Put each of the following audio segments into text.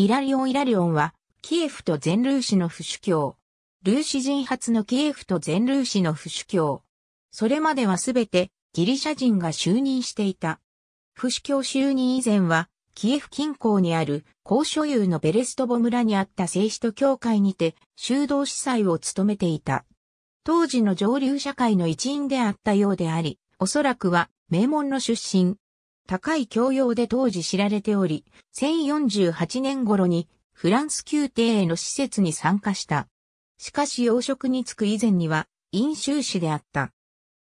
イラリオン・イラリオンは、キエフと全ルーシの不主教。ルーシ人初のキエフと全ルーシの不主教。それまではすべてギリシャ人が就任していた。不主教就任以前は、キエフ近郊にある高所有のベレストボ村にあった聖使徒教会にて修道司祭を務めていた。当時の上流社会の一員であったようであり、おそらくは名門の出身、高い教養で当時知られており、1048年頃にフランス宮廷への施設に参加した。しかし養殖に就く以前には、飲酒士であった。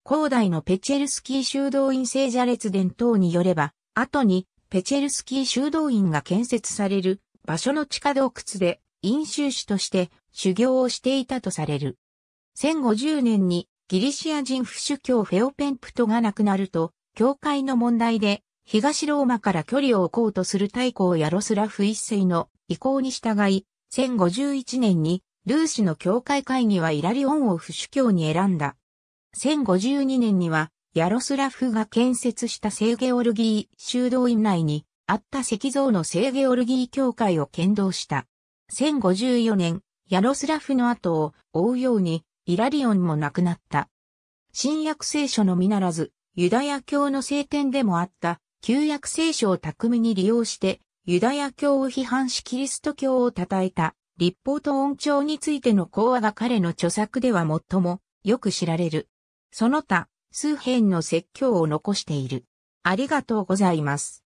広大のペチェルスキー修道院聖者列伝等によれば、後にペチェルスキー修道院が建設される場所の地下洞窟で飲酒士として修行をしていたとされる。1050年にギリシア人不主教フェオペンプトが亡くなると、教会の問題で東ローマから距離を置こうとする大公ヤロスラフ一世の意向に従い、1051年にルーシの教会会議はイラリオンを不主教に選んだ。1052年にはヤロスラフが建設した聖ゲオルギー修道院内にあった石像の聖ゲオルギー教会を建造した。1054年、ヤロスラフの後を追うようにイラリオンも亡くなった。新約聖書のみならず、ユダヤ教の聖典でもあった旧約聖書を巧みに利用して、ユダヤ教を批判しキリスト教を称えた、立法と音調についての講話が彼の著作では最もよく知られる。その他、数編の説教を残している。ありがとうございます。